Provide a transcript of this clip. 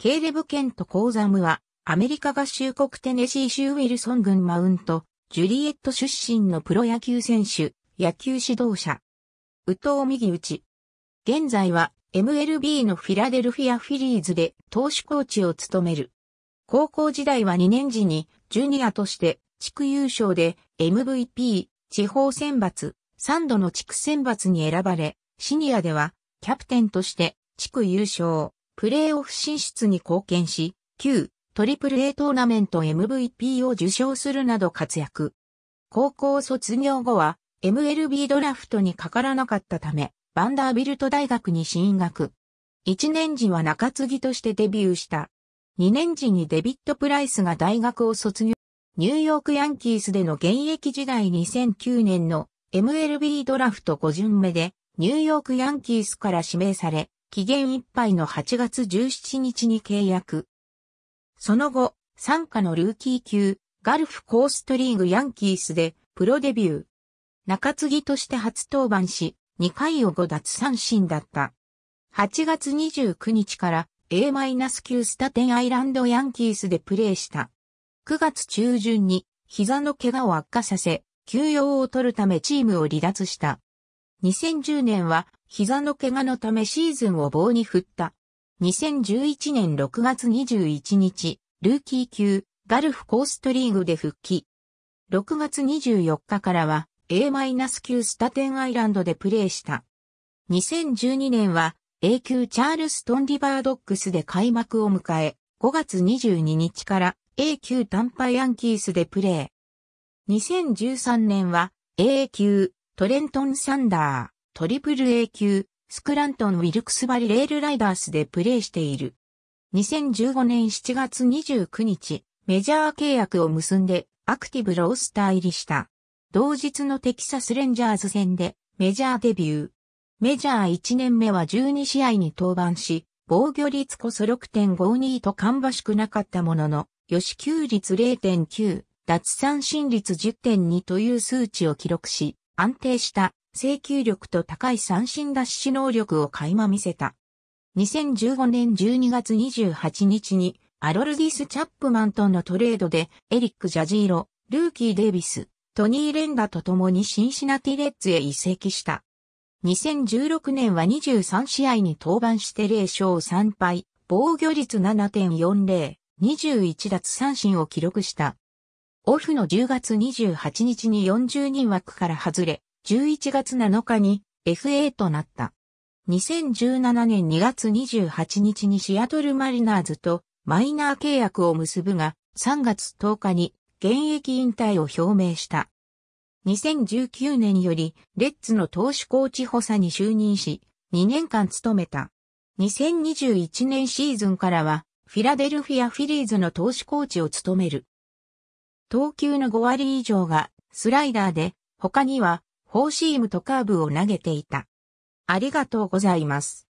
ケーレブ・ケント・コーザムは、アメリカ合衆国テネシー州ウィルソン郡マウント、ジュリエット出身のプロ野球選手、野球指導者。宇藤右打現在は MLB のフィラデルフィアフィリーズで投手コーチを務める。高校時代は2年時にジュニアとして地区優勝で MVP、地方選抜、3度の地区選抜に選ばれ、シニアではキャプテンとして地区優勝。プレーオフ進出に貢献し、旧トリプル A トーナメント MVP を受賞するなど活躍。高校卒業後は MLB ドラフトにかからなかったため、バンダービルト大学に進学。1年時は中継ぎとしてデビューした。2年時にデビット・プライスが大学を卒業。ニューヨークヤンキースでの現役時代2009年の MLB ドラフト5巡目でニューヨークヤンキースから指名され、期限いっぱいの8月17日に契約。その後、参加のルーキー級、ガルフコーストリーグヤンキースでプロデビュー。中継ぎとして初登板し、2回を5奪三振だった。8月29日から A-9 スタテンアイランドヤンキースでプレーした。9月中旬に膝の怪我を悪化させ、休養を取るためチームを離脱した。2010年は膝の怪我のためシーズンを棒に振った。2011年6月21日、ルーキー級、ガルフコーストリーグで復帰。6月24日からは A- 9スタテンアイランドでプレーした。2012年は A 級チャールストンリバードックスで開幕を迎え、5月22日から A 級タンパイアンキースでプレー。2013年は A 級トレントンサンダー。トリプル A 級、スクラントン・ウィルクスバリ・レールライダースでプレーしている。2015年7月29日、メジャー契約を結んで、アクティブロースター入りした。同日のテキサスレンジャーズ戦で、メジャーデビュー。メジャー1年目は12試合に登板し、防御率こそ6.52と芳しくなかったものの、吉球率0.9、奪三振率10.2という数値を記録し、安定した請求力と高い三振脱出能力を垣間見せた。2015年12月28日に、アロルディス・チャップマンとのトレードで、エリック・ジャジーロ、ルーキー・デイビス、トニー・レンダと共にシンシナティ・レッツへ移籍した。2016年は23試合に登板して0勝3敗、防御率7.40、21奪三振を記録した。オフの10月28日に40人枠から外れ、11月7日に FA となった。2017年2月28日にシアトルマリナーズとマイナー契約を結ぶが、3月10日に現役引退を表明した。2019年よりレッツの投手コーチ補佐に就任し、2年間務めた。2021年シーズンからはフィラデルフィアフィリーズの投手コーチを務める。投球の5割以上がスライダーで、他にはフォーシームとカーブを投げていた。ありがとうございます。